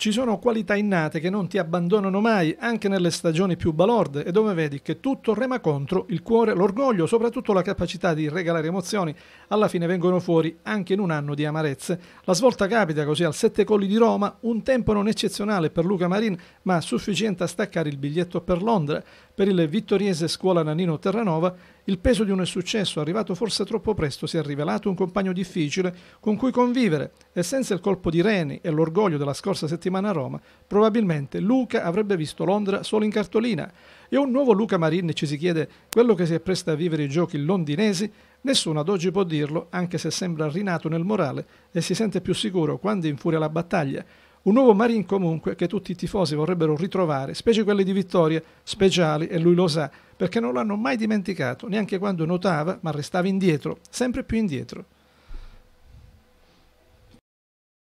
Ci sono qualità innate che non ti abbandonano mai, anche nelle stagioni più balorde, e dove vedi che tutto rema contro il cuore, l'orgoglio, soprattutto la capacità di regalare emozioni, alla fine vengono fuori anche in un anno di amarezze. La svolta capita così al Sette Colli di Roma, un tempo non eccezionale per Luca Marin, ma sufficiente a staccare il biglietto per Londra, per il vittoriese scuola Nanino Terranova il peso di un successo arrivato forse troppo presto si è rivelato un compagno difficile con cui convivere e senza il colpo di Reni e l'orgoglio della scorsa settimana a Roma, probabilmente Luca avrebbe visto Londra solo in cartolina. E un nuovo Luca Marin ci si chiede quello che si appresta a vivere i giochi londinesi Nessuno ad oggi può dirlo, anche se sembra rinato nel morale e si sente più sicuro quando infuria la battaglia. Un nuovo Marin comunque che tutti i tifosi vorrebbero ritrovare, specie quelli di vittoria, speciali, e lui lo sa, perché non l'hanno mai dimenticato, neanche quando nuotava, ma restava indietro, sempre più indietro.